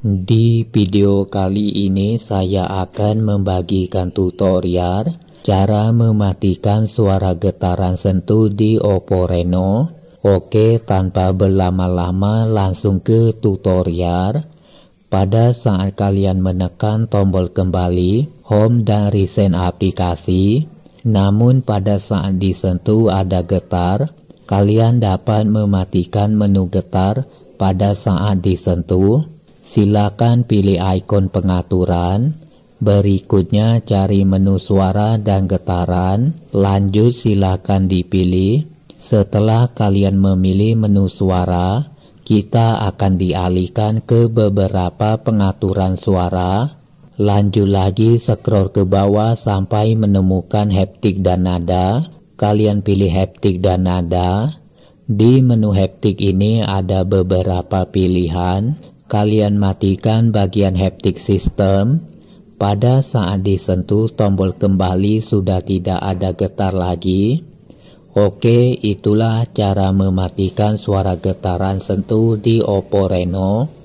Di video kali ini saya akan membagikan tutorial cara mematikan suara getaran sentuh di Oppo Reno. Oke, tanpa berlama-lama langsung ke tutorial. Pada saat kalian menekan tombol kembali home dan recent aplikasi, namun pada saat disentuh ada getar, kalian dapat mematikan menu getar pada saat disentuh Silakan pilih ikon pengaturan. Berikutnya cari menu suara dan getaran. Lanjut silakan dipilih. Setelah kalian memilih menu suara, kita akan dialihkan ke beberapa pengaturan suara. Lanjut lagi scroll ke bawah sampai menemukan haptik dan nada. Kalian pilih haptik dan nada. Di menu haptik ini ada beberapa pilihan. Kalian matikan bagian haptic system. Pada saat disentuh tombol kembali sudah tidak ada getar lagi. Oke, itulah cara mematikan suara getaran sentuh di Oppo Reno.